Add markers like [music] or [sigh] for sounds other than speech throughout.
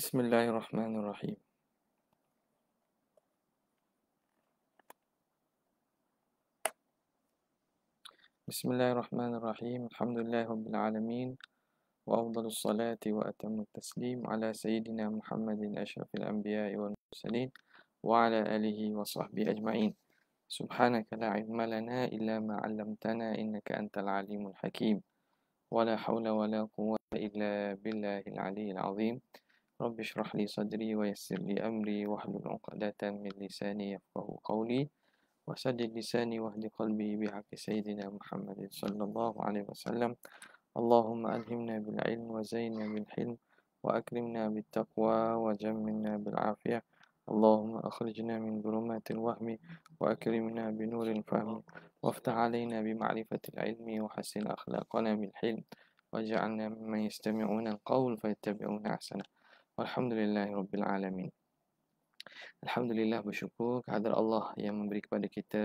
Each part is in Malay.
بسم الله الرحمن الرحيم بسم الله الرحمن الرحيم الحمد لله رب العالمين وأفضل الصلاة وأتم التسليم على سيدنا محمد أشرف الأنبياء والمرسلين وعلى آله وصحبه أجمعين سبحانك لا علم لنا إلا ما علمتنا إنك أنت العليم الحكيم ولا حول ولا قوة إلا بالله العلي العظيم رب اشرح لي صدري ويسر لي أمري واحلل عقدة من لساني يفقه قولي وسدد لساني واهد قلبي بحق سيدنا محمد صلى الله عليه وسلم اللهم ألهمنا بالعلم وزينا بالحلم وأكرمنا بالتقوى وجملنا بالعافية اللهم أخرجنا من ظلمات الوهم وأكرمنا بنور الفهم وافتح علينا بمعرفة العلم وحسن أخلاقنا بالحلم واجعلنا ممن يستمعون القول فيتبعون أحسنه Alhamdulillahi Alhamdulillah bersyukur kehadir Allah yang memberi kepada kita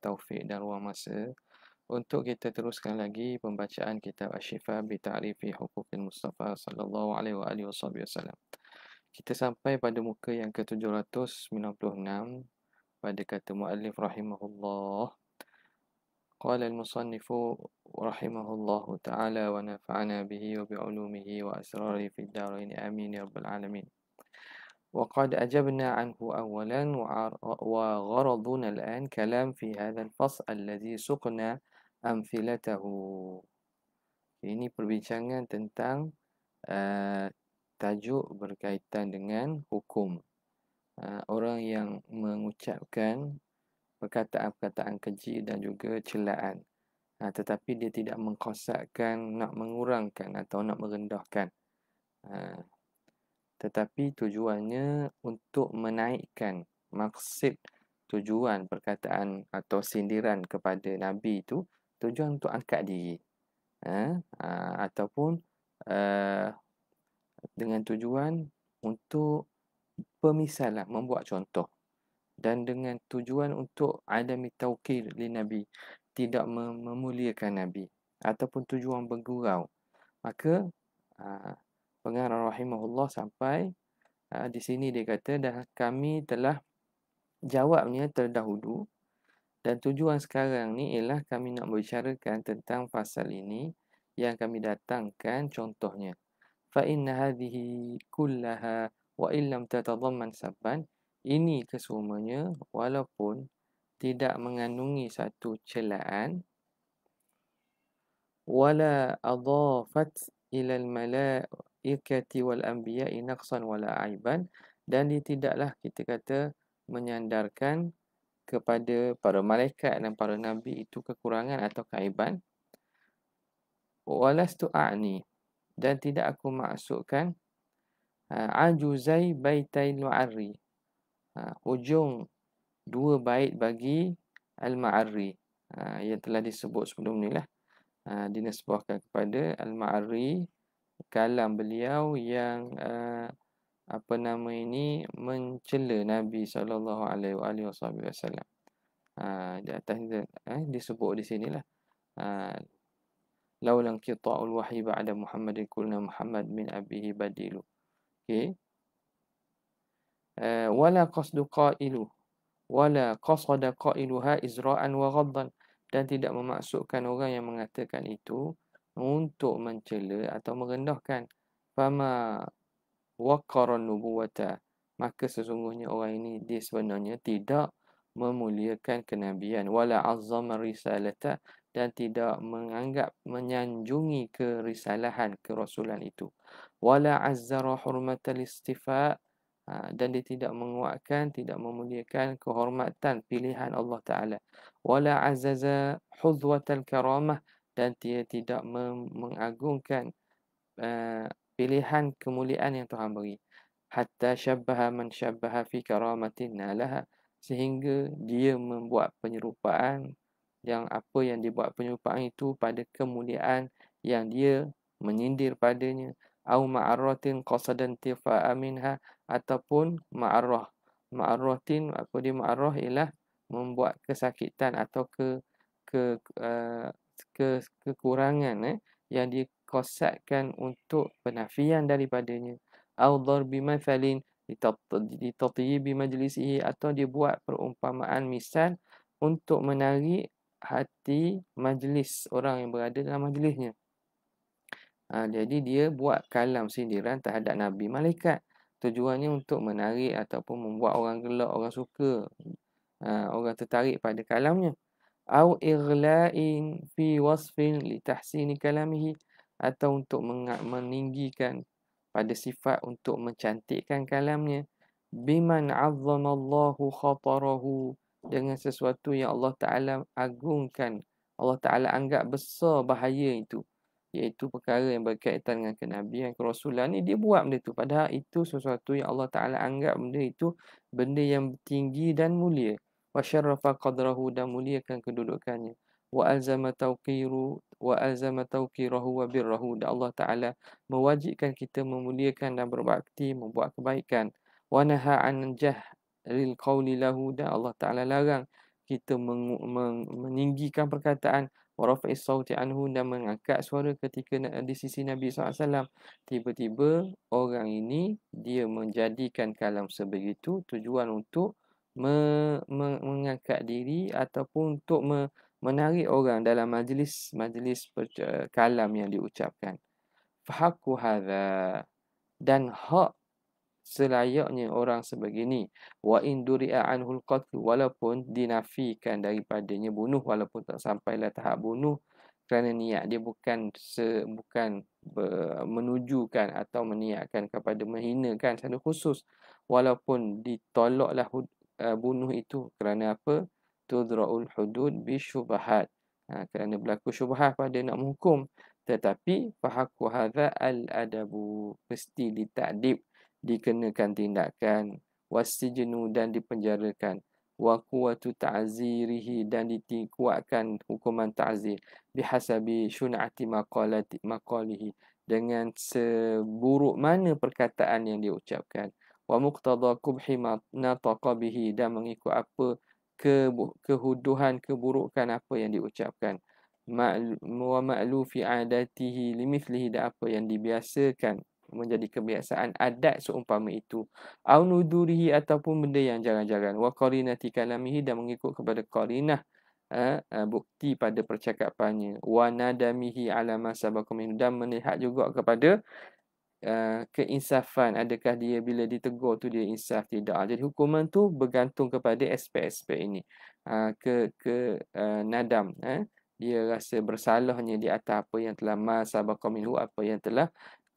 taufik dan ruang masa untuk kita teruskan lagi pembacaan kitab Asyifa bi Ta'rifi Huquqil Mustafa sallallahu alaihi wa wasallam. Kita sampai pada muka yang ke-796 pada kata muallif rahimahullah قال المصنف رحمه الله تعالى ونفعنا به وبعلومه وأسراره في الدارين آمين رب العالمين وقد أجبنا عنه أولا وغرضنا الآن كلام في هذا الفصل الذي سقنا أمثلته ini perbincangan tentang uh, tajuk berkaitan dengan hukum uh, orang yang mengucapkan perkataan-perkataan keji dan juga celaan. Ha, tetapi dia tidak mengkosakkan, nak mengurangkan atau nak merendahkan. Ha, tetapi tujuannya untuk menaikkan maksud tujuan perkataan atau sindiran kepada Nabi itu, tujuan untuk angkat diri. Ha, ha, ataupun uh, dengan tujuan untuk pemisalan, membuat contoh dan dengan tujuan untuk adami taukir li nabi tidak memuliakan nabi ataupun tujuan bergurau maka pengarah rahimahullah sampai di sini dia kata dah kami telah jawabnya terdahulu dan tujuan sekarang ni ialah kami nak membicarakan tentang pasal ini yang kami datangkan contohnya fa inna hadhihi kullaha wa illam tatadhamman sabban ini kesemuanya walaupun tidak mengandungi satu celaan wala adafat ila al-malaikati wal anbiya'i naqsan wala aiban dan dia tidaklah kita kata menyandarkan kepada para malaikat dan para nabi itu kekurangan atau kaiban wala stu'ani dan tidak aku maksudkan ah, ajuzai baitain wa'ari uh, ha, ujung dua bait bagi Al-Ma'ari uh, ha, yang telah disebut sebelum ni lah. Uh, ha, dinasbahkan kepada Al-Ma'ari kalam beliau yang uh, apa nama ini mencela Nabi sallallahu alaihi wasallam. di atas ni eh, disebut di sinilah. Ah uh, laulan qita'ul wahyi ba'da Muhammadin kulna Muhammad min abihi badilu. Okey. Eh, wala qasdu qailu wala qasada qailuha izra'an wa ghaddan dan tidak memaksudkan orang yang mengatakan itu untuk mencela atau merendahkan fama waqaran nubuwata maka sesungguhnya orang ini dia sebenarnya tidak memuliakan kenabian wala azzama risalata dan tidak menganggap menyanjungi kerisalahan kerasulan itu wala azzara hurmatal istifa' Ha, dan dia tidak menguatkan tidak memuliakan kehormatan pilihan Allah taala wala azaza hudwatal karamah dan dia tidak mengagungkan eh, pilihan kemuliaan yang Tuhan beri hatta syabbaha man syabbaha fi karamatin nalaha sehingga dia membuat penyerupaan yang apa yang dibuat penyerupaan itu pada kemuliaan yang dia menyindir padanya au ma'arratin qasadan tifa'a minha ataupun ma'arrah ma'arratin apa dia ma'arrah ialah membuat kesakitan atau ke ke uh, ke kekurangan eh, yang dikosatkan untuk penafian daripadanya au darbi mathalin ditatyibi majlisihi atau dia buat perumpamaan misal untuk menarik hati majlis orang yang berada dalam majlisnya Ha, jadi dia buat kalam sindiran terhadap Nabi Malaikat. Tujuannya untuk menarik ataupun membuat orang gelak, orang suka. Ha, orang tertarik pada kalamnya. Au ighla'in fi wasfin li tahsini kalamihi. Atau untuk meninggikan pada sifat untuk mencantikkan kalamnya. Biman azzamallahu khatarahu. Dengan sesuatu yang Allah Ta'ala agungkan. Allah Ta'ala anggap besar bahaya itu iaitu perkara yang berkaitan dengan kenabian kerasulan ni dia buat benda tu padahal itu sesuatu yang Allah Taala anggap benda itu benda yang tinggi dan mulia wa syarrafa qadrahu dan muliakan kedudukannya wa alzama tawqiru wa alzama tawqirahu wa birrahu dan Allah Taala mewajibkan kita memuliakan dan berbakti membuat kebaikan wa naha an jahril qawli lahu dan Allah Taala larang kita meninggikan perkataan wa rafa'is sawti anhu dan mengangkat suara ketika di sisi Nabi SAW tiba-tiba orang ini dia menjadikan kalam sebegitu tujuan untuk me- me- mengangkat diri ataupun untuk me- menarik orang dalam majlis majlis kalam yang diucapkan fahaku hadha dan hak selayaknya orang sebegini wa in duri'a anhul qatl walaupun dinafikan daripadanya bunuh walaupun tak sampailah tahap bunuh kerana niat dia bukan se, bukan be, menunjukkan atau meniatkan kepada menghinakan secara khusus walaupun ditoloklah hud, uh, bunuh itu kerana apa tudra'ul hudud bi syubhat ha, kerana berlaku syubhat pada nak menghukum tetapi fahaku hadza al adabu mesti ditadib dikenakan tindakan wasijnu dan dipenjarakan wa quwatu ta'zirihi dan ditikuatkan hukuman ta'zir bihasabi syun'ati maqalati maqalihi dengan seburuk mana perkataan yang diucapkan wa muqtada qubhi ma nataqa bihi dan mengikut apa ke kehuduhan keburukan apa yang diucapkan ma'lu wa ma'lu fi adatihi limithlihi dan apa yang dibiasakan menjadi kebiasaan adat seumpama itu au nudurihi ataupun benda yang jarang-jarang wa qarinati kalamihi dan mengikut kepada qarinah Uh, uh, bukti pada percakapannya wa nadamihi ala masabakum dan melihat juga kepada uh, keinsafan adakah dia bila ditegur tu dia insaf tidak jadi hukuman tu bergantung kepada aspek-aspek ini uh, ke ke uh, nadam uh, dia rasa bersalahnya di atas apa yang telah masabakum apa yang telah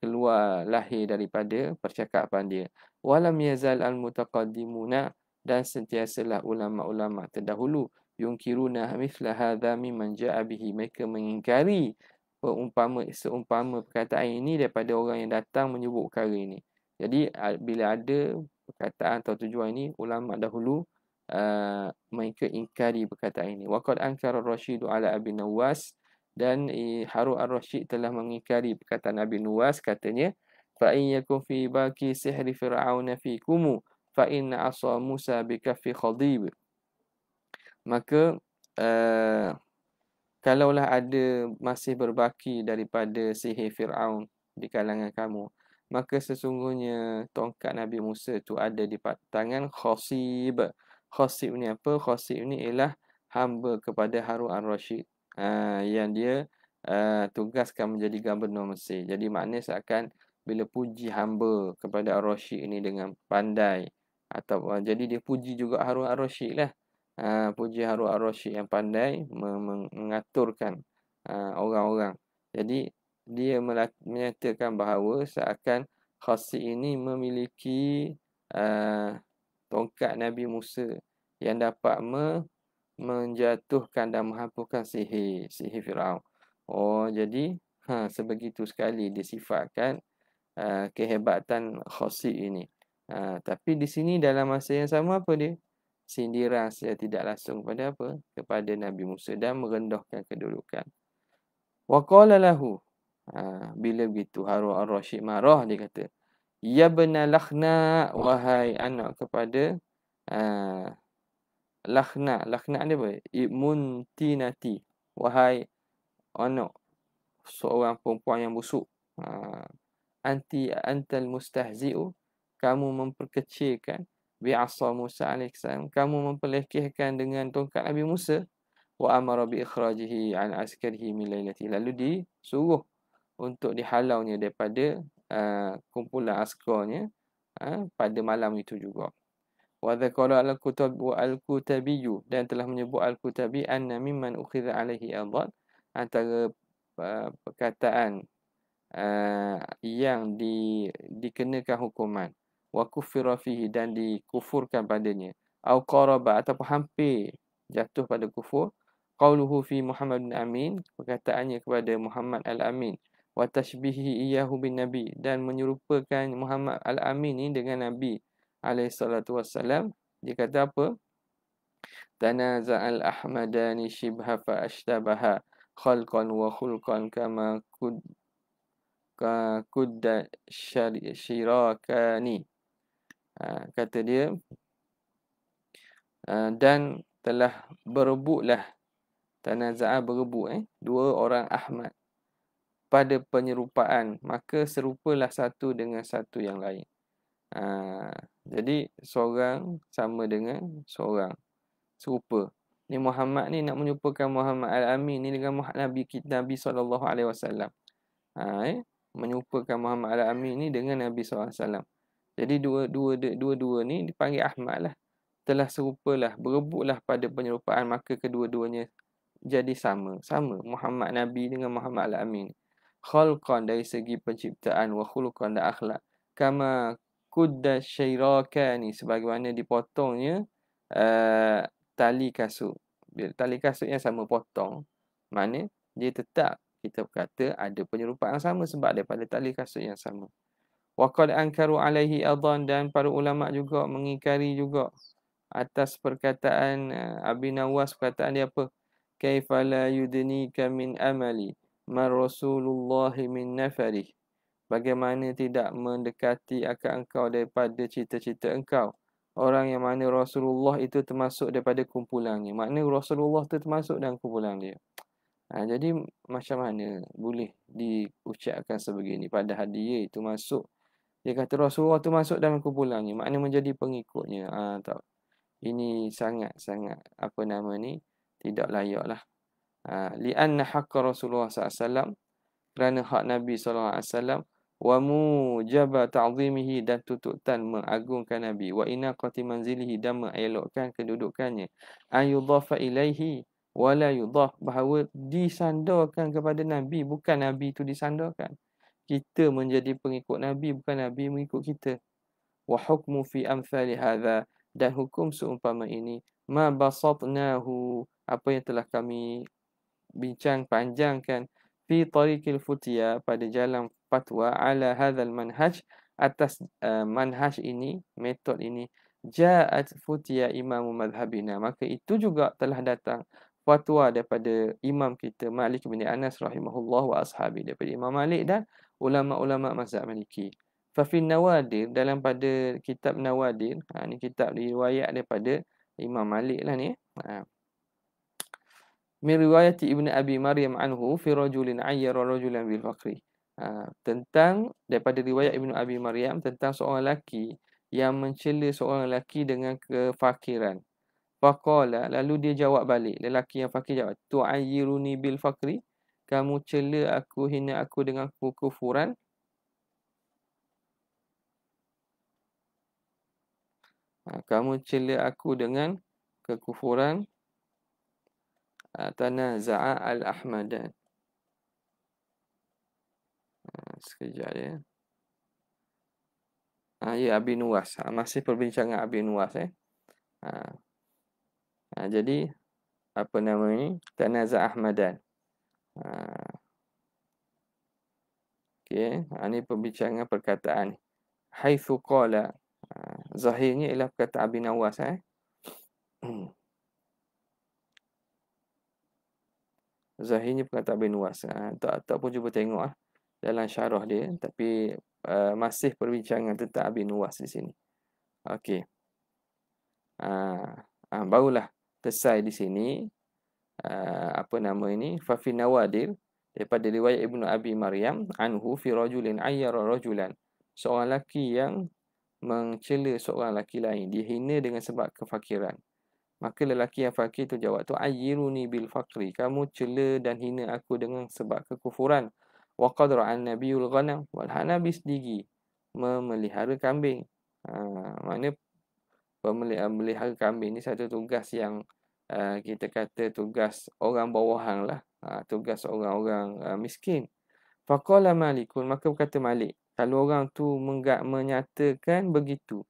keluar lahir daripada percakapan dia. Walam yazal al-mutaqaddimuna dan sentiasalah ulama-ulama terdahulu yungkiruna mithla hadha mimman ja'a bihi mereka mengingkari perumpama seumpama perkataan ini daripada orang yang datang menyebut perkara ini. Jadi bila ada perkataan atau tujuan ini ulama dahulu uh, mereka ingkari perkataan ini. Waqad ankara Rashidu ala Abi Nawas dan eh, Harun al rashid telah mengikari kata Nabi Nuwas katanya fa in yakun fi baki sihri fir'auna fi kumu fa in asa Musa bi kaffi khadib maka uh, kalaulah ada masih berbaki daripada sihir Firaun di kalangan kamu maka sesungguhnya tongkat Nabi Musa tu ada di tangan khasib khasib ni apa khasib ni ialah hamba kepada Harun al rashid Ah, yang dia uh, tugaskan menjadi gubernur Mesir. Jadi maknanya seakan bila puji hamba kepada Ar-Rashid ini dengan pandai atau uh, jadi dia puji juga Harun Ar-Rashid lah. Uh, puji Harun Ar-Rashid yang pandai mengaturkan uh, orang-orang. Jadi dia melat- menyatakan bahawa seakan Khasi ini memiliki uh, tongkat Nabi Musa yang dapat me- menjatuhkan dan menghapuskan sihir sihir Firaun. Oh jadi ha sebegitu sekali disifatkan uh, kehebatan khosi ini. Uh, tapi di sini dalam masa yang sama apa dia? Sindiran saya tidak langsung kepada apa? Kepada Nabi Musa dan merendahkan kedudukan. Wa qala lahu. Ha, bila begitu Harun Ar-Rashid marah dia kata, "Ya bana wahai anak kepada uh, lakhna lakhna ni apa muntinati wahai anak seorang perempuan yang busuk uh, anti antal mustahzi'u kamu memperkecilkan bi asa Musa alaihissalam kamu memperlekehkan dengan tongkat Nabi Musa wa amara bi ikhrajihi an askarihi min lailati lalu disuruh untuk dihalaunya daripada uh, kumpulan askarnya uh, pada malam itu juga wa dzakara al-kutub wa al-kutabi dan telah menyebut al-kutabi anna mimman ukhiza alaihi adad antara uh, perkataan uh, yang di, dikenakan hukuman wa kufira fihi dan dikufurkan padanya au qaraba atau hampir jatuh pada kufur qauluhu fi Muhammad bin Amin perkataannya kepada Muhammad al-Amin wa tashbihi iyyahu bin nabi dan menyerupakan Muhammad al-Amin ini dengan nabi alaihi salatu wassalam dia kata apa tanaza'al ahmadani shibha fa ashtabaha khalqan wa khulqan kama kud ka kudda syirakani ha, kata dia ha, dan telah berebutlah tanaza'a berebut eh dua orang ahmad pada penyerupaan maka serupalah satu dengan satu yang lain Ha, jadi seorang sama dengan seorang. Serupa. Ni Muhammad ni nak menyupakan Muhammad Al-Amin ni dengan Nabi kita Nabi sallallahu alaihi wasallam. Ha eh? menyupakan Muhammad Al-Amin ni dengan Nabi SAW. Jadi dua dua dua dua ni dipanggil Ahmad lah. Telah serupalah, berebutlah pada penyerupaan maka kedua-duanya jadi sama. Sama Muhammad Nabi dengan Muhammad Al-Amin. Khalqan dari segi penciptaan wa khulqan dan akhlak. Kama kuddas ni sebagaimana dipotongnya uh, tali kasut. Bila Tali kasut yang sama potong. Mana dia tetap kita berkata ada penyerupaan yang sama sebab daripada tali kasut yang sama. Waqad ankaru alaihi adhan dan para ulama juga mengikari juga atas perkataan uh, Abi Nawas perkataan dia apa? Kaifala yudnika min amali man rasulullah min nafarih Bagaimana tidak mendekati akal engkau daripada cita-cita engkau? Orang yang mana Rasulullah itu termasuk daripada kumpulannya. Makna Rasulullah itu termasuk dalam kumpulan dia. Ha, jadi macam mana boleh diucapkan sebegini padahal dia itu masuk dia kata Rasulullah itu masuk dalam kumpulannya makna menjadi pengikutnya ha, tak. ini sangat sangat apa nama ni tidak layak lah ha, li haqqa Rasulullah SAW kerana hak Nabi SAW wa mujaba ta'zimihi dan tuntutan mengagungkan nabi wa inna qati manzilihi dan mengelokkan kedudukannya ayudhafa ilaihi wala yudah bahawa disandarkan kepada nabi bukan nabi itu disandarkan kita menjadi pengikut nabi bukan nabi mengikut kita wa hukmu fi amsali hadha dan hukum seumpama ini ma basatnahu apa yang telah kami bincang panjangkan fi tariqil futiya pada jalan fatwa ala hadzal manhaj atas uh, manhaj ini metod ini ja'at futiya imamu madhhabina maka itu juga telah datang fatwa daripada imam kita Malik bin Anas rahimahullah wa ashabi daripada Imam Malik dan ulama-ulama mazhab Maliki fa fi nawadir dalam pada kitab nawadir ha, ni kitab riwayat daripada Imam Malik lah ni ha. min riwayat Ibn Abi Maryam anhu fi rajulin ayyara rajulan bil faqri ha, tentang daripada riwayat Ibnu Abi Maryam tentang seorang lelaki yang mencela seorang lelaki dengan kefakiran. Faqala, lalu dia jawab balik. Lelaki yang fakir jawab, Tu'ayiruni bil fakri. Kamu cela aku, hina aku dengan kekufuran. Ha, kamu cela aku dengan kekufuran. Ha, Tanah Za'a al-Ahmadan. Ah, sekejap ya. Ha, ya, Abi Nuwas. Ha, masih perbincangan Abi Nuwas. Eh. Ha. Ha, jadi, apa nama ini? Tanazah Ahmadan. Ha. Okay. Ha, ini perbincangan perkataan. Haithu qala. Ha. Zahirnya ialah kata Abi Nawas. Eh. [clears throat] Zahirnya perkataan Abi Nuwas. Ha. Tak, tak pun cuba tengok. Ha dalam syarah dia tapi uh, masih perbincangan tentang Abi Nuwas di sini. Okey. Ah, uh, uh, barulah tersai di sini uh, apa nama ini Fafi Nawadir daripada riwayat Ibnu Abi Maryam anhu fi rajulin ayyara rajulan seorang lelaki yang mencela seorang lelaki lain dihina dengan sebab kefakiran. Maka lelaki yang fakir itu jawab tu ayyiruni bil fakri kamu cela dan hina aku dengan sebab kekufuran. Wa qad ra'an nabiyul ghanam wal hanabi sendiri memelihara kambing. Ha, maknanya memelihara ah, kambing ni satu tugas yang uh, kita kata tugas orang bawahan lah. Ha, tugas orang-orang uh, miskin. Faqala malikun. Maka berkata malik. Kalau orang tu menggak menyatakan begitu.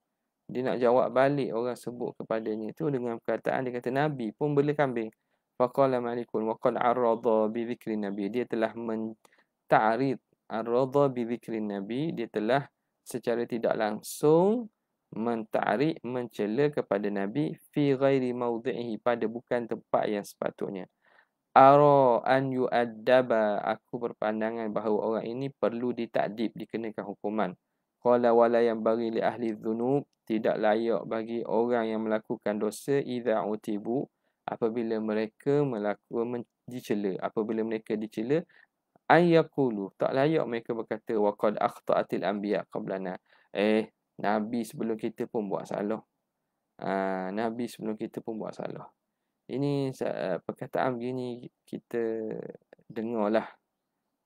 Dia nak jawab balik orang sebut kepadanya tu dengan perkataan dia kata Nabi pun bela kambing. Faqala malikun. Wa qad arradha bi zikri Nabi. Dia telah men, ta'rid ar-radha bi zikrin nabi dia telah secara tidak langsung mentari mencela kepada nabi fi ghairi mawdhihi pada bukan tempat yang sepatutnya ara an yu'addaba aku berpandangan bahawa orang ini perlu ditakdib dikenakan hukuman qala wala yang bagi li ahli dhunub tidak layak bagi orang yang melakukan dosa idza utibu apabila mereka melakukan dicela apabila mereka dicela ayakulu tak layak mereka berkata waqad akhtaatil anbiya qablana eh nabi sebelum kita pun buat salah ha, nabi sebelum kita pun buat salah ini eh, perkataan begini kita dengarlah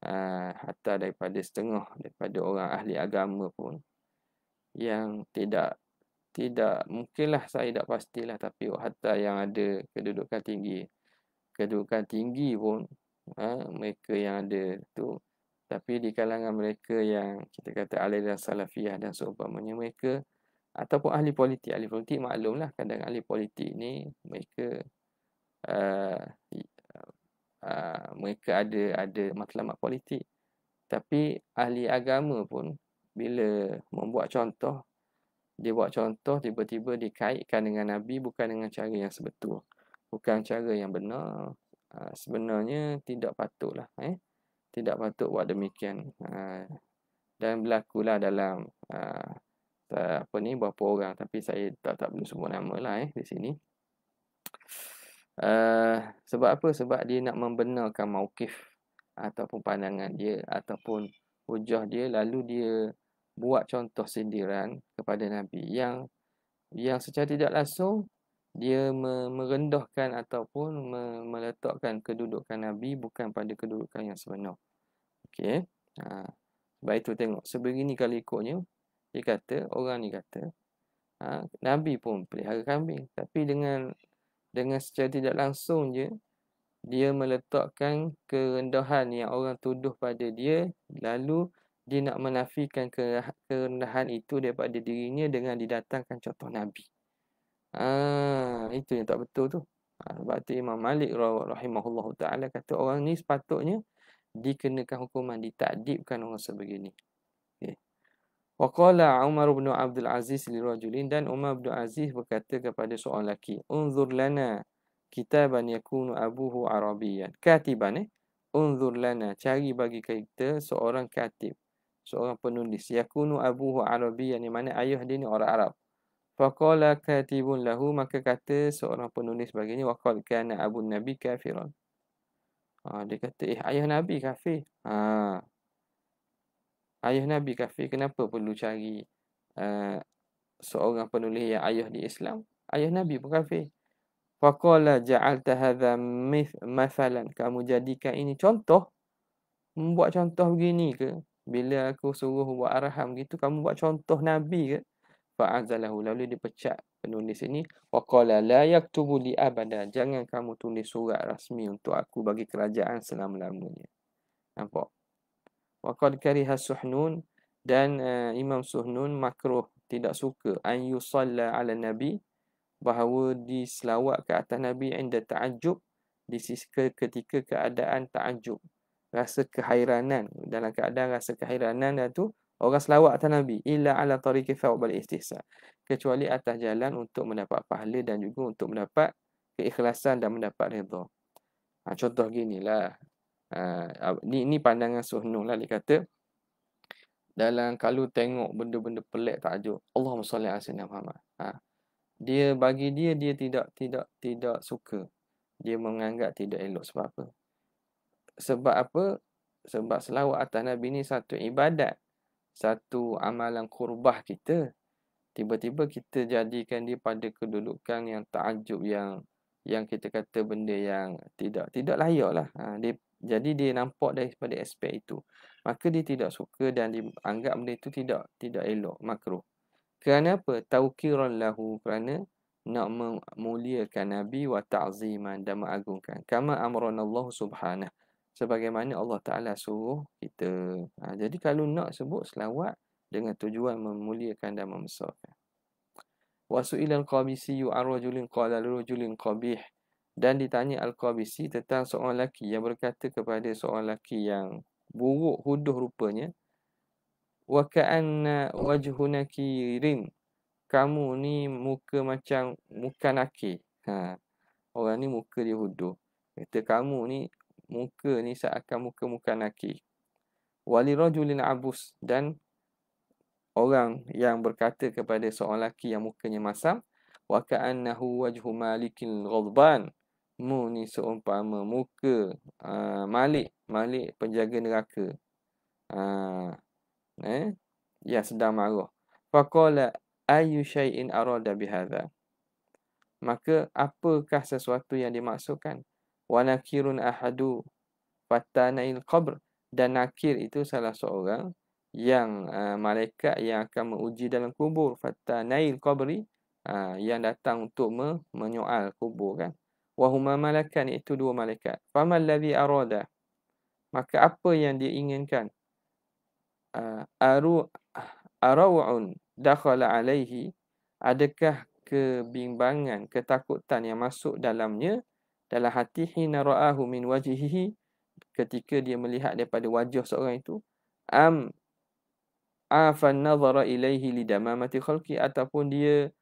ha, hatta daripada setengah daripada orang ahli agama pun yang tidak tidak mungkinlah saya tidak pastilah tapi hatta yang ada kedudukan tinggi kedudukan tinggi pun ha, mereka yang ada tu tapi di kalangan mereka yang kita kata aliran salafiyah dan seumpamanya mereka ataupun ahli politik ahli politik maklumlah kadang ahli politik ni mereka uh, uh, mereka ada ada matlamat politik tapi ahli agama pun bila membuat contoh dia buat contoh tiba-tiba dikaitkan dengan nabi bukan dengan cara yang sebetul bukan cara yang benar Ha, sebenarnya tidak patutlah eh tidak patut buat demikian ha, dan berlakulah dalam ha, apa ni berapa orang tapi saya tak tak perlu sebut lah eh di sini ha, sebab apa? Sebab dia nak membenarkan maukif ataupun pandangan dia ataupun hujah dia lalu dia buat contoh sindiran kepada Nabi yang yang secara tidak langsung dia merendahkan ataupun meletakkan kedudukan Nabi bukan pada kedudukan yang sebenar. Okey. Ha. Sebab itu tengok. Sebegini kali ikutnya, dia kata, orang ni kata, ha, Nabi pun pelihara kambing. Tapi dengan dengan secara tidak langsung je, dia meletakkan kerendahan yang orang tuduh pada dia, lalu dia nak menafikan kerendahan itu daripada dirinya dengan didatangkan contoh Nabi. Ah, itu yang tak betul tu. Ah, sebab tu Imam Malik rahimahullah ta'ala kata orang ni sepatutnya dikenakan hukuman, ditakdibkan orang sebegini. Okay. Wa qala Umar bin Abdul Aziz li rajulin dan Umar bin Aziz berkata kepada seorang lelaki, "Unzur lana kitaban yakunu abuhu arabiyan." Katiban eh? Unzur lana, cari bagi kita seorang katib, seorang penulis yakunu abuhu arabiyan, yang mana ayah dia ni orang Arab. Faqala katibun lahu maka kata seorang penulis baginya waqad kana abun nabi kafiran. Ha, dia kata eh ayah nabi kafir. Ha. Ayah nabi kafir kenapa perlu cari uh, seorang penulis yang ayah di Islam? Ayah nabi pun kafir. Faqala ja'alta hadha mith kamu jadikan ini contoh membuat contoh begini ke bila aku suruh buat arham gitu kamu buat contoh nabi ke? fa'azalahu lalu dipecat penulis ini waqala la yaktubu li abada jangan kamu tulis surat rasmi untuk aku bagi kerajaan selama-lamanya nampak waqad kariha suhnun dan uh, imam suhnun makruh tidak suka an yusalla ala nabi bahawa diselawat ke atas nabi inda ta'ajjub di sisi ketika keadaan ta'ajjub rasa kehairanan dalam keadaan rasa kehairanan itu Orang selawat atas Nabi illa ala tariqi thawab al ihtisab. Kecuali atas jalan untuk mendapat pahala dan juga untuk mendapat keikhlasan dan mendapat redha. Ha, contoh gini lah. Ha, ni, ni pandangan sunnah lah dia kata. Dalam kalau tengok benda-benda pelik takjub. Allahumma salli ala sayyidina Muhammad. Ha, dia bagi dia, dia tidak tidak tidak suka. Dia menganggap tidak elok sebab apa. Sebab apa? Sebab selawat atas Nabi ni satu ibadat satu amalan kurbah kita tiba-tiba kita jadikan dia pada kedudukan yang takjub yang yang kita kata benda yang tidak tidak layak lah. Ha, dia, jadi dia nampak daripada aspek itu. Maka dia tidak suka dan dianggap benda itu tidak tidak elok, makruh. Kerana apa? Taukiran lahu kerana nak memuliakan Nabi wa ta'ziman dan mengagungkan. Kama amran Allah subhanahu sebagaimana Allah Ta'ala suruh kita. Ha, jadi kalau nak sebut selawat dengan tujuan memuliakan dan membesarkan. Wasu'il al-qabisi yu'ar rajulin qala rajulin qabih. Dan ditanya al-qabisi tentang seorang lelaki yang berkata kepada seorang lelaki yang buruk huduh rupanya. Wa ka'anna wajhuna kirin. Kamu ni muka macam muka nakir. Ha. Orang ni muka dia huduh. Kata kamu ni muka ni seakan muka-muka naki. Wali rajulin abus dan orang yang berkata kepada seorang lelaki yang mukanya masam wa ka'annahu wajhu malikin ghadban mu ni seumpama muka uh, malik malik penjaga neraka uh, eh yang sedang marah faqala ayu shay'in arada bihadha maka apakah sesuatu yang dimaksudkan wa nakirun ahadu fatanail qabr dan nakir itu salah seorang yang uh, malaikat yang akan menguji dalam kubur fatanail qabri uh, yang datang untuk me- menyoal kubur kan wa huma malakan itu dua malaikat famal ladhi arada maka apa yang dia inginkan uh, aru arawun dakhala alaihi adakah kebimbangan ketakutan yang masuk dalamnya dalam hati hina ra'ahu min wajihihi ketika dia melihat daripada wajah seorang itu am afa nazara ilaihi lidamamati khalqi ataupun dia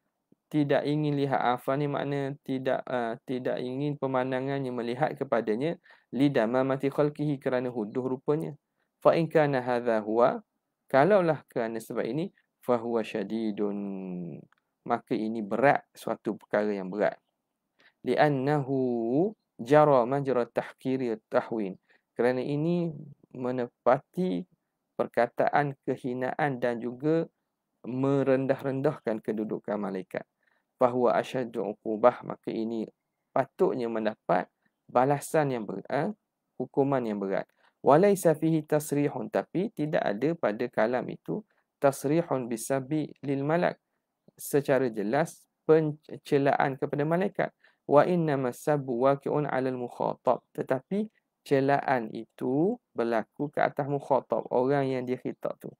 tidak ingin lihat afan ni makna tidak uh, tidak ingin pemandangannya melihat kepadanya lidamamati khalqihi kerana huduh rupanya fa in kana hadha huwa kalaulah kerana sebab ini fahuwa syadidun maka ini berat suatu perkara yang berat li'annahu jara majra tahkiri tahwin. Kerana ini menepati perkataan kehinaan dan juga merendah-rendahkan kedudukan malaikat. Bahawa asyadu uqubah maka ini patutnya mendapat balasan yang berat, eh, hukuman yang berat. Walaysa fihi tasrihun tapi tidak ada pada kalam itu tasrihun bisabi lil malak secara jelas pencelaan kepada malaikat wa inna masabu waqi'un 'ala al-mukhatab tetapi celaan itu berlaku ke atas mukhatab orang yang dia khitab tu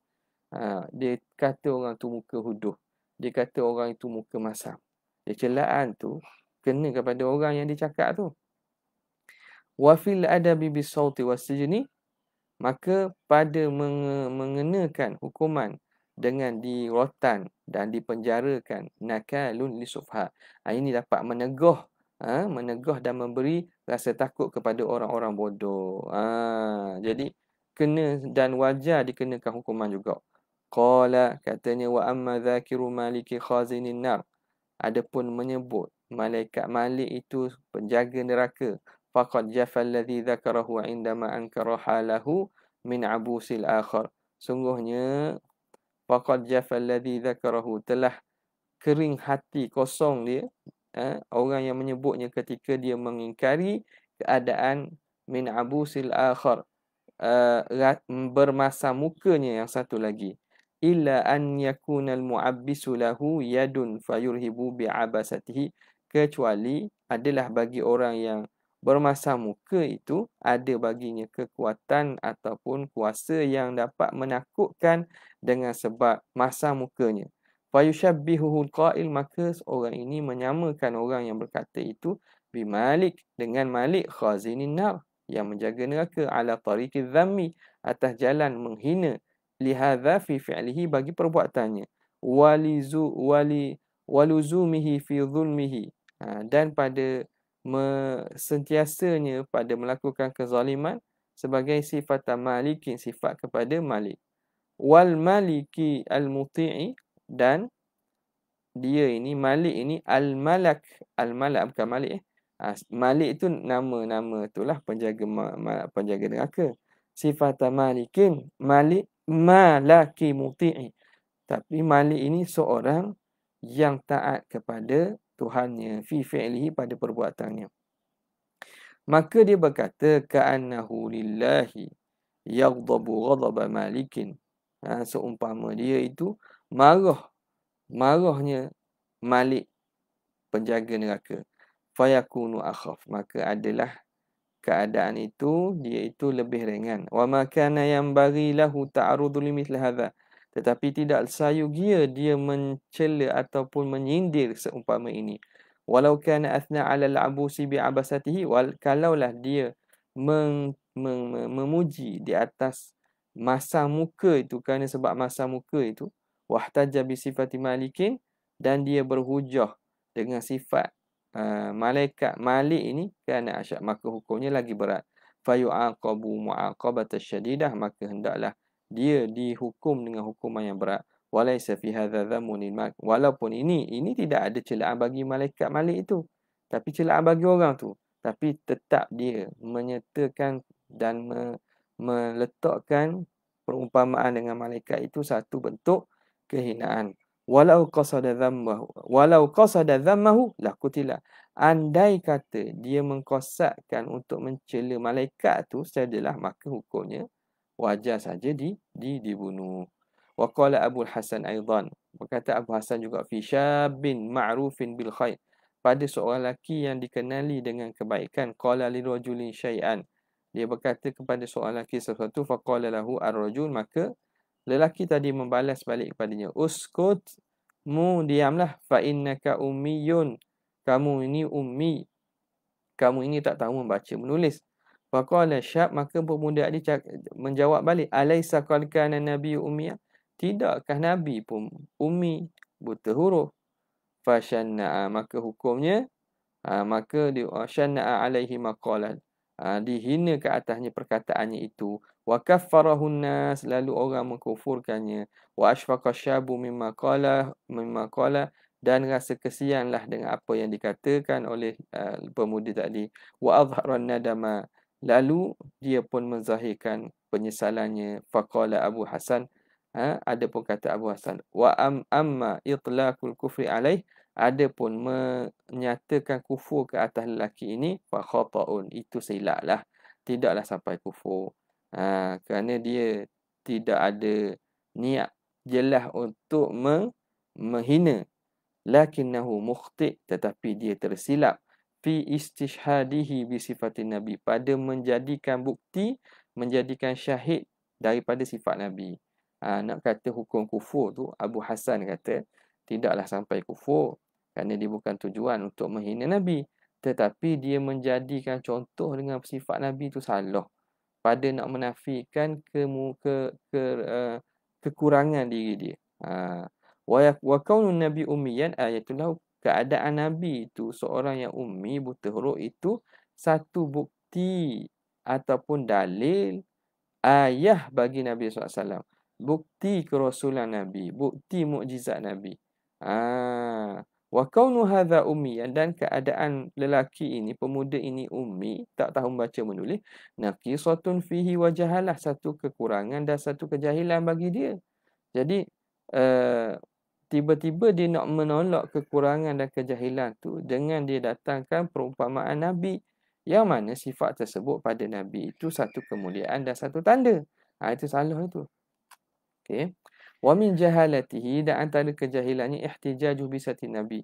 ha, dia kata orang tu muka huduh dia kata orang itu muka masam dia celaan tu kena kepada orang yang dicakap tu wa fil adabi bis sawti wasjini maka pada menge- mengenakan hukuman dengan dirotan dan dipenjarakan nakalun lisufha ha, ini dapat meneguh ha, menegah dan memberi rasa takut kepada orang-orang bodoh. Ha, jadi kena dan wajar dikenakan hukuman juga. Qala katanya wa amma zakiru maliki khazinin nar. Adapun menyebut malaikat Malik itu penjaga neraka. Faqad jafal ladzi zakarahu indama ankara halahu min abusil akhar. Sungguhnya faqad jafal ladzi zakarahu telah kering hati kosong dia Ha, orang yang menyebutnya ketika dia mengingkari keadaan min abusil akhar uh, bermasa mukanya yang satu lagi illa an yakuna al mu'abbisu lahu yadun fayurhibu bi abasatihi kecuali adalah bagi orang yang bermasa muka itu ada baginya kekuatan ataupun kuasa yang dapat menakutkan dengan sebab masa mukanya fayushabbihul qail maka orang ini menyamakan orang yang berkata itu bi malik dengan malik khazinin nar yang menjaga neraka ala tariqi dhammi atas jalan menghina lihadha fi fi'lihi bagi perbuatannya walizu wali waluzumihi fi zulmihi ha, dan pada sentiasanya pada melakukan kezaliman sebagai sifat malikin sifat kepada malik wal maliki al muti'i dan dia ini Malik ini Al-Malak Al-Malak bukan Malik eh ha, Malik tu nama-nama itulah penjaga penjaga neraka sifat malikin Malik malaki muti'i tapi Malik ini seorang yang taat kepada Tuhannya fi fi'lihi pada perbuatannya maka dia berkata ka'annahu lillahi yaghdabu ghadaba malikin ha, seumpama dia itu marah marahnya Malik penjaga neraka fayakunu akhaf maka adalah keadaan itu dia itu lebih ringan wa ma kana yanbaghi lahu ta'arudu limithl hadha tetapi tidak sayugia dia mencela ataupun menyindir seumpama ini walau kana athna 'ala al-abusi bi abasatihi wal kalaulah dia meng, meng, meng, memuji di atas masa muka itu kerana sebab masa muka itu wahtaja bi sifati malikin dan dia berhujah dengan sifat uh, malaikat malik ini kerana asyak maka hukumnya lagi berat fayu'aqabu mu'aqabat asyadidah maka hendaklah dia dihukum dengan hukuman yang berat walaysa fi hadza dhamun walaupun ini ini tidak ada celaan bagi malaikat malik itu tapi celaan bagi orang tu tapi tetap dia menyatakan dan me- meletakkan perumpamaan dengan malaikat itu satu bentuk kehinaan. Walau qasada dhammahu, walau qasada dhammahu la kutila. Andai kata dia mengkosakkan untuk mencela malaikat tu sajalah maka hukumnya wajar saja di, di dibunuh. Wa qala Abu Hasan aidan. Berkata Abu Hasan juga fi syabin ma'rufin bil khair. Pada seorang lelaki yang dikenali dengan kebaikan qala li rajulin syai'an. Dia berkata kepada seorang lelaki sesuatu faqala lahu ar-rajul maka Lelaki tadi membalas balik kepadanya. Uskut mu diamlah fa innaka ummiyun. Kamu ini ummi. Kamu ini tak tahu membaca menulis. Faqala syab maka pemuda ini menjawab balik alaisa qad kana nabiy ummiya? Tidakkah nabi pun ummi buta huruf? Fashanna ah, maka hukumnya ah, maka di alaihi maqalan. Ah, dihina ke atasnya perkataannya itu wa kaffarahu nas lalu orang mengkufurkannya wa ashfaqa syabu mimma qala mimma qala dan rasa kesianlah dengan apa yang dikatakan oleh uh, pemuda tadi wa adhara nadama lalu dia pun menzahirkan penyesalannya faqala abu hasan ha, ada pun kata abu hasan wa am amma itlaqul kufri alaih ada pun menyatakan kufur ke atas lelaki ini fa khata'un itu silaplah tidaklah sampai kufur ha, kerana dia tidak ada niat jelas untuk me- menghina lakinnahu mukhti tetapi dia tersilap fi istishhadihi bi sifati nabi pada menjadikan bukti menjadikan syahid daripada sifat nabi ha, nak kata hukum kufur tu Abu Hasan kata tidaklah sampai kufur kerana dia bukan tujuan untuk menghina nabi tetapi dia menjadikan contoh dengan sifat nabi tu salah pada nak menafikan ke, ke, ke uh, kekurangan diri dia. Ha. Wa ya-, kaunun nabi ummiyan ayatulahu keadaan nabi itu seorang yang ummi buta huruf itu satu bukti ataupun dalil ayah bagi Nabi SAW. Bukti kerasulan Nabi. Bukti mukjizat Nabi. Ah, Wa kaunu hadha ummi ya, dan keadaan lelaki ini pemuda ini ummi tak tahu membaca menulis naqisatun fihi wa jahalah satu kekurangan dan satu kejahilan bagi dia. Jadi eh, tiba-tiba dia nak menolak kekurangan dan kejahilan tu dengan dia datangkan perumpamaan nabi yang mana sifat tersebut pada nabi itu satu kemuliaan dan satu tanda. Ha, itu salah itu. Okey. Wa min jahalatihi dan antara kejahilannya ihtijaju bi nabi.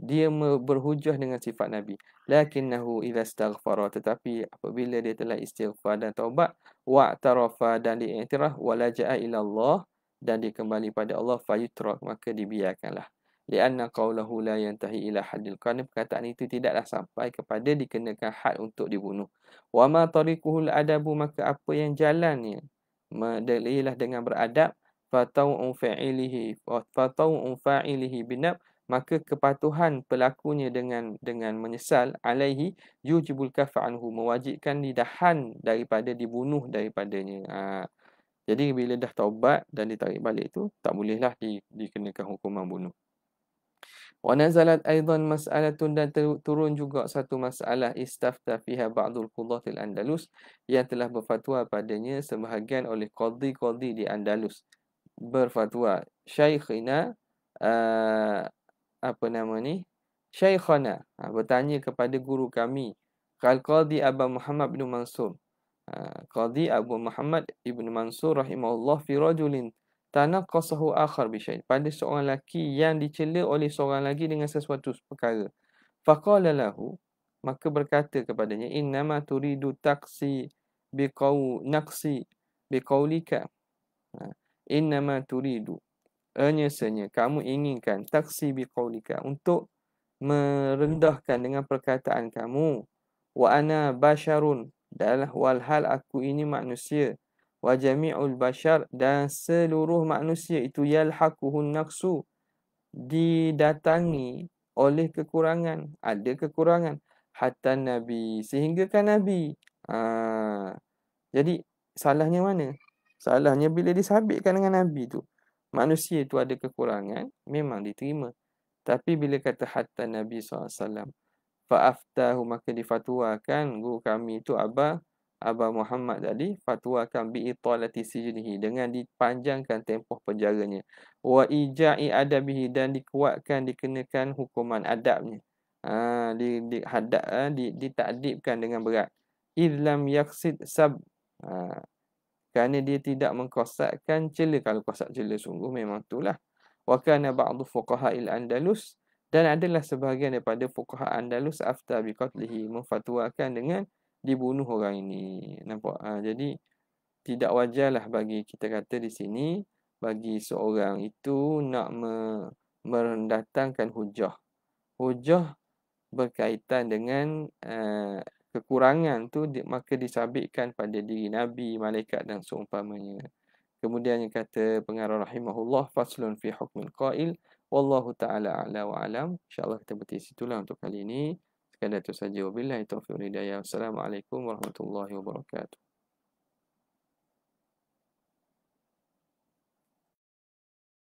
Dia berhujah dengan sifat nabi. Lakinnahu idza istaghfara tetapi apabila dia telah istighfar dan taubat wa tarafa dan diiktiraf walaja'a ila Allah dan dia kembali pada Allah fayutrak maka dibiarkanlah. Lianna qawlahu la yantahi ila hadil qanib. Perkataan itu tidaklah sampai kepada dikenakan had untuk dibunuh. Wa ma tariquhul adabu maka apa yang jalannya? Medelilah dengan beradab fatau'u fa'ilihi fatau'u fa'ilihi binab maka kepatuhan pelakunya dengan dengan menyesal alaihi yujibul kafanhu mewajibkan didahan daripada dibunuh daripadanya ha. jadi bila dah taubat dan ditarik balik tu tak bolehlah di, dikenakan hukuman bunuh wa nazalat aidan mas'alatun dan turun juga satu masalah istafta fiha ba'dul qudhatil andalus yang telah berfatwa padanya sebahagian oleh qadhi-qadhi di andalus berfatwa syaikhina uh, eh, apa nama ni syaikhana ha, bertanya kepada guru kami al qadi abu muhammad bin mansur ha, qadi abu muhammad ibn mansur rahimahullah fi rajulin tanaqasahu akhar bi syai pada seorang lelaki yang dicela oleh seorang lagi dengan sesuatu perkara faqala lahu maka berkata kepadanya innama turidu taksi biqau naqsi biqaulika ha, innama turidu hanya senya kamu inginkan taksi biqaulika untuk merendahkan dengan perkataan kamu wa ana basharun dan walhal aku ini manusia wa jami'ul bashar dan seluruh manusia itu yalhaquhun naksu didatangi oleh kekurangan ada kekurangan hatta nabi sehingga kan nabi ha. jadi salahnya mana Salahnya bila disabitkan dengan Nabi tu. Manusia tu ada kekurangan, memang diterima. Tapi bila kata hatta Nabi SAW, fa'aftahu maka difatuakan guru kami tu Abah Abah Muhammad tadi fatwakan bi italati sijnihi dengan dipanjangkan tempoh penjaranya wa ija'i adabihi dan dikuatkan dikenakan hukuman adabnya ha, di di hadab ha, di, ditakdibkan dengan berat idlam yaksid sab ha, kerana dia tidak mengkosakkan cela kalau kosak cela sungguh memang itulah wa kana ba'du fuqaha andalus dan adalah sebahagian daripada fuqaha andalus afta bi qatlihi memfatwakan dengan dibunuh orang ini nampak ha, jadi tidak wajarlah bagi kita kata di sini bagi seorang itu nak me- merendatangkan hujah hujah berkaitan dengan eh, kekurangan tu maka disabitkan pada diri nabi malaikat dan seumpamanya kemudian yang kata pengarah rahimahullah faslun fi hukmil qail wallahu taala ala wa alam insyaallah kita berhenti situlah untuk kali ini sekadar itu saja wabillahi taufiq wal hidayah assalamualaikum warahmatullahi wabarakatuh